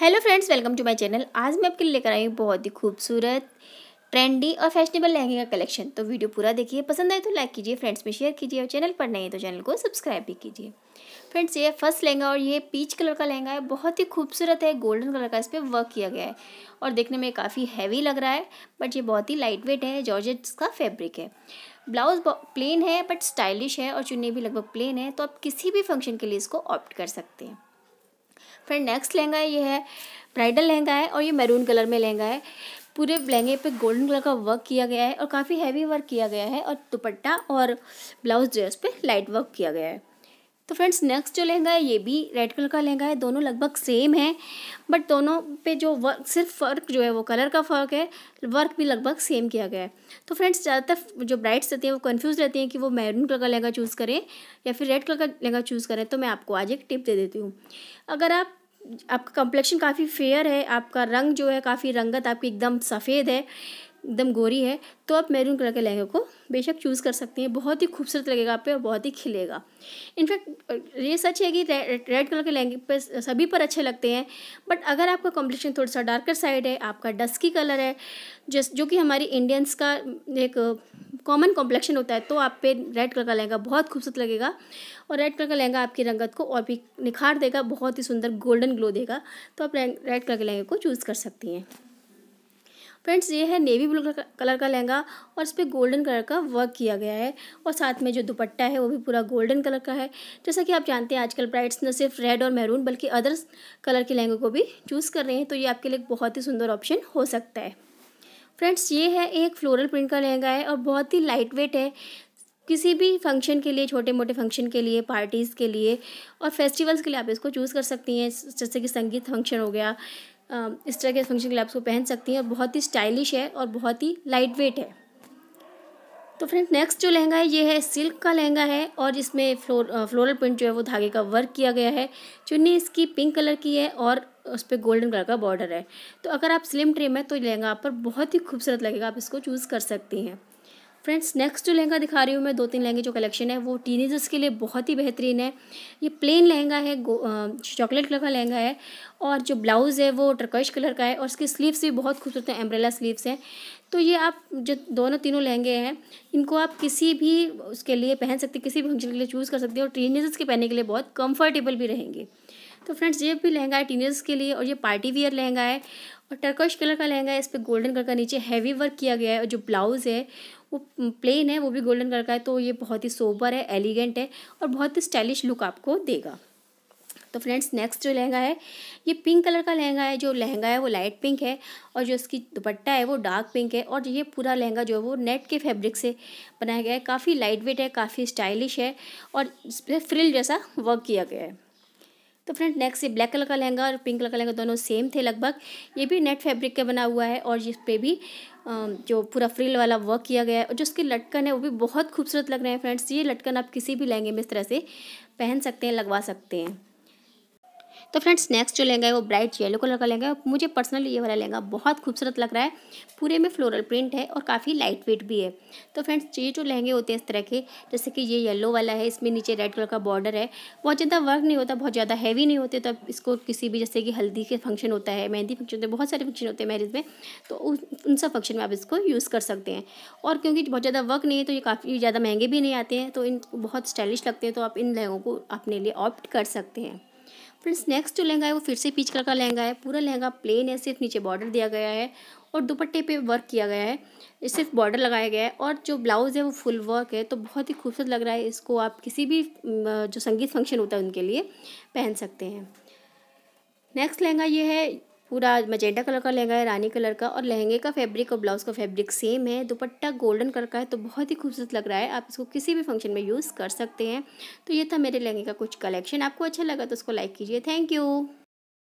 hello friends welcome to my channel आज मैं आपके लिए लेकर आई हूँ बहुत ही खूबसूरत ट्रेंडी और फैशनेबल लहंगे का कलेक्शन तो वीडियो पूरा देखिए पसंद आए तो लाइक कीजिए फ्रेंड्स में शेयर कीजिए और चैनल पर नहीं है तो चैनल को सब्सक्राइब भी कीजिए फ्रेंड्स ये फर्स्ट लहंगा और ये पीच कलर का लहंगा है बहुत ही खूबसूरत है गोल्डन कलर का इस पर वर्क किया गया है और देखने में काफ़ी हैवी लग रहा है बट ये बहुत ही लाइट वेट है जॉर्जेट्स का फैब्रिक है ब्लाउज प्लेन है बट स्टाइलिश है और चुन्नी भी लगभग प्लेन है तो आप किसी भी फंक्शन के लिए इसको ऑप्ट कर सकते हैं फिर नेक्स्ट लहंगा है ये है ब्राइडल लहंगा है और ये मैरून कलर में लहंगा है पूरे लहंगे पे गोल्डन कलर का वर्क किया गया है और काफ़ी हैवी वर्क किया गया है और दुपट्टा और ब्लाउज ड्रेस पर लाइट वर्क किया गया है तो फ्रेंड्स नेक्स्ट जो लहंगा है ये भी रेड कलर का लहंगा है दोनों लगभग सेम है बट दोनों पे जो वर्क सिर्फ फ़र्क जो है वो कलर का फ़र्क है वर्क भी लगभग सेम किया गया है तो फ्रेंड्स ज़्यादातर जो ब्राइड्स रहती हैं वो कन्फ्यूज़ रहती हैं कि वो मैरून कलर का लहंगा चूज़ करें या फिर रेड कलर का लहंगा चूज़ करें तो मैं आपको आज एक टिप दे देती हूँ अगर आप आपका कंप्लेक्शन काफ़ी फेयर है आपका रंग जो है काफ़ी रंगत आपकी एकदम सफ़ेद है एकदम गोरी है तो आप मैरून कलर के लहंगे को बेशक चूज़ कर सकती हैं बहुत ही खूबसूरत लगेगा आप पे और बहुत ही खिलेगा इनफैक्ट ये सच है कि रेड कलर के लहंगे पे सभी पर अच्छे लगते हैं बट अगर आपका कॉम्पिटिशन थोड़ा सा डार्कर साइड है आपका डस्की कलर है जिस जो कि हमारी इंडियंस का एक कॉमन कॉम्प्लेक्शन होता है तो आप पे रेड कलर का लहंगा बहुत खूबसूरत लगेगा और रेड कलर का लहंगा आपकी रंगत को और भी निखार देगा बहुत ही सुंदर गोल्डन ग्लो देगा तो आप रेड कलर के लहंगे को चूज़ कर सकती हैं फ्रेंड्स ये है नेवी ब्लू कलर का लहंगा और इस पर गोल्डन कलर का वर्क किया गया है और साथ में जो दुपट्टा है वो भी पूरा गोल्डन कलर का है जैसा कि आप जानते हैं आजकल ब्राइड्स न सिर्फ रेड और मैरून बल्कि अदर कलर के लहंगे को भी चूज़ कर रहे हैं तो ये आपके लिए बहुत ही सुंदर ऑप्शन हो सकता है फ्रेंड्स ये है एक फ्लोरल प्रिंट का लहंगा है और बहुत ही लाइट वेट है किसी भी फंक्शन के लिए छोटे मोटे फंक्शन के लिए पार्टीज़ के लिए और फेस्टिवल्स के लिए आप इसको चूज़ कर सकती हैं जैसे कि संगीत फंक्शन हो गया इस तरह के फंक्शन क्लब्स को पहन सकती हैं और बहुत ही स्टाइलिश है और बहुत ही लाइट वेट है तो फ्रेंड्स नेक्स्ट जो लहंगा है ये है सिल्क का लहंगा है और इसमें फ्लोर फ्लोरल प्रिंट जो है वो धागे का वर्क किया गया है चुन्नी इसकी पिंक कलर की है और उस पर गोल्डन कलर का बॉर्डर है तो अगर आप स्लिम ट्रिम है तो लहंगा आप पर बहुत ही खूबसूरत लगेगा आप इसको चूज़ कर सकती हैं फ्रेंड्स नेक्स्ट जो लहंगा दिखा रही हूँ मैं दो तीन लहंगे जो कलेक्शन है वो टीनेजर्स के लिए बहुत ही बेहतरीन है ये प्लेन लहंगा है चॉकलेट कलर का लहंगा है और जो ब्लाउज़ है वो टर्कश कलर का है और इसके स्लीव्स भी बहुत खूबसूरत हैं एम्ब्रेला स्लीव्स हैं तो ये आप जो दोनों तीनों लहंगे हैं इनको आप किसी भी उसके लिए पहन सकते किसी भी फंक्शन के लिए चूज़ कर सकते हैं और टीनेजर्स के पहनने के लिए बहुत कम्फर्टेबल भी रहेंगे तो फ्रेंड्स ये भी लहंगा है टीनियर्स के लिए और ये पार्टी वियर लहंगा है और टर्कश कलर का लहंगा है इस पर गोल्डन कलर का नीचे हैवी वर्क किया गया है और जो ब्लाउज़ है वो प्लेन है वो भी गोल्डन कलर का है तो ये बहुत ही सोबर है एलिगेंट है और बहुत ही स्टाइलिश लुक आपको देगा तो फ्रेंड्स नेक्स्ट जो लहंगा है ये पिंक कलर का लहंगा है जो लहंगा है वो लाइट पिंक है और जो इसकी दुपट्टा है वो डार्क पिंक है और ये पूरा लहंगा जो है वो नेट के फैब्रिक से बनाया गया है काफ़ी लाइट वेट है काफ़ी स्टाइलिश है और इस पर फ्रिल जैसा वर्क किया गया है तो फ्रेंड नेक्स्ट ये ब्लैक कलर का लहंगा और पिंक कलर का लहंगा दोनों सेम थे लगभग ये भी नेट फैब्रिक का बना हुआ है और जिस पे भी जो पूरा फ्रिल वाला वर्क किया गया है और जो उसकी लटकन है वो भी बहुत खूबसूरत लग रहे हैं फ्रेंड्स ये लटकन आप किसी भी लहंगे में इस तरह से पहन सकते हैं लगवा सकते हैं तो फ्रेंड्स नेक्स्ट जो लहंगा है वो ब्राइट येलो कलर का लहंगा है मुझे पर्सनली ये वाला लहंगा बहुत खूबसूरत लग रहा है पूरे में फ्लोरल प्रिंट है और काफ़ी लाइट वेट भी है तो फ्रेंड्स ये जो लहंगे होते हैं इस तरह के जैसे कि ये येलो वाला है इसमें नीचे रेड कलर का बॉर्डर है बहुत ज़्यादा वर्क नहीं होता बहुत ज़्यादा हैवी नहीं होते तो इसको किसी भी जैसे कि हल्दी के फंक्शन होता है मेहंदी फंक्शन होते हैं बहुत सारे फंक्शन होते हैं मैरिज में तो उन सब फंक्शन में आप इसको यूज़ कर सकते हैं और क्योंकि बहुत ज़्यादा वर्क नहीं है तो ये काफ़ी ज़्यादा महंगे भी नहीं आते हैं तो इन बहुत स्टाइलिश लगते हैं तो आप इन लहंगों को अपने लिए ऑप्ट कर सकते हैं फ्रेंड्स नेक्स्ट जो लहंगा है वो फिर से पीच कलर का लहंगा है पूरा लहंगा प्लेन है सिर्फ नीचे बॉर्डर दिया गया है और दुपट्टे पे वर्क किया गया है सिर्फ बॉर्डर लगाया गया है और जो ब्लाउज़ है वो फुल वर्क है तो बहुत ही खूबसूरत लग रहा है इसको आप किसी भी जो संगीत फंक्शन होता है उनके लिए पहन सकते हैं नेक्स्ट लहंगा ये है पूरा मजेंडा कलर का लहंगा है रानी कलर का और लहंगे का फैब्रिक और ब्लाउज़ का फैब्रिक सेम है दुपट्टा गोल्डन कलर का है तो बहुत ही खूबसूरत लग रहा है आप इसको किसी भी फंक्शन में यूज़ कर सकते हैं तो ये था मेरे लहंगे का कुछ कलेक्शन आपको अच्छा लगा तो उसको लाइक कीजिए थैंक यू